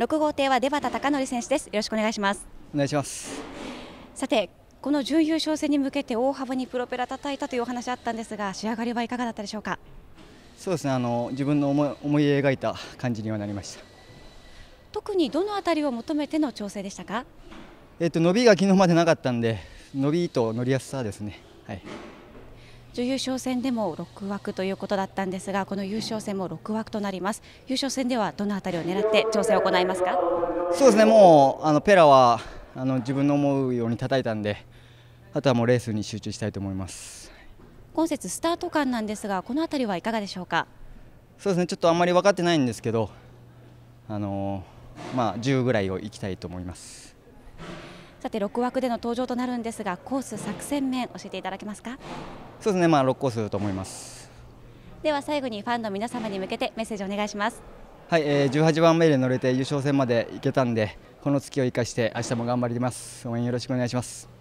六号艇は出畑貴則選手ですよろしくお願いしますお願いしますさてこの準優勝戦に向けて大幅にプロペラ叩いたというお話あったんですが仕上がりはいかがだったでしょうかそうですねあの自分の思い思い描いた感じにはなりました特にどのあたりを求めての調整でしたかえっと伸びが昨日までなかったんで伸びと乗りやすさですねはい準優勝戦でも6枠ということだったんですがこの優勝戦も6枠となります優勝戦ではどのあたりを狙って調整を行いますかそうですねもうあのペラはあの自分の思うように叩いたんであとはもうレースに集中したいと思います今節スタート間なんですがこのあたりはいかがでしょうかそうですねちょっとあんまり分かってないんですけどあのまあ10ぐらいをいきたいと思いますさて6枠での登場となるんですがコース作戦面教えていただけますかそうですねまあ6コースと思いますでは最後にファンの皆様に向けてメッセージお願いしますはい、えー、18番目で乗れて優勝戦まで行けたんでこの月を生かして明日も頑張ります応援よろしくお願いします